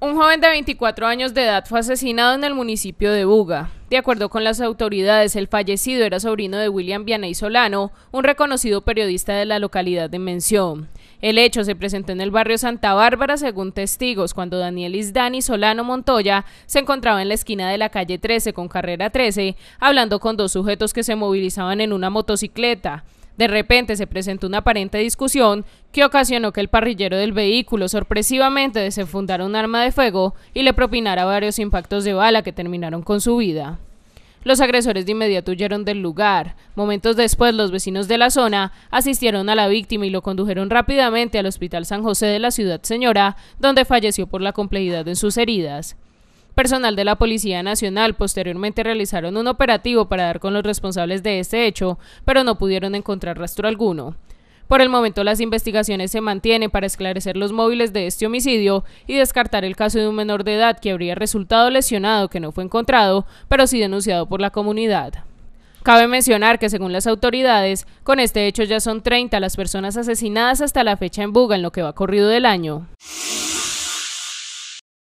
Un joven de 24 años de edad fue asesinado en el municipio de Buga. De acuerdo con las autoridades, el fallecido era sobrino de William Vianey Solano, un reconocido periodista de la localidad de Mención. El hecho se presentó en el barrio Santa Bárbara, según testigos, cuando Daniel Isdani Solano Montoya se encontraba en la esquina de la calle 13 con carrera 13, hablando con dos sujetos que se movilizaban en una motocicleta. De repente se presentó una aparente discusión que ocasionó que el parrillero del vehículo sorpresivamente desenfundara un arma de fuego y le propinara varios impactos de bala que terminaron con su vida. Los agresores de inmediato huyeron del lugar. Momentos después, los vecinos de la zona asistieron a la víctima y lo condujeron rápidamente al Hospital San José de la Ciudad Señora, donde falleció por la complejidad de sus heridas. Personal de la Policía Nacional posteriormente realizaron un operativo para dar con los responsables de este hecho, pero no pudieron encontrar rastro alguno. Por el momento las investigaciones se mantienen para esclarecer los móviles de este homicidio y descartar el caso de un menor de edad que habría resultado lesionado que no fue encontrado, pero sí denunciado por la comunidad. Cabe mencionar que según las autoridades, con este hecho ya son 30 las personas asesinadas hasta la fecha en Buga en lo que va corrido del año.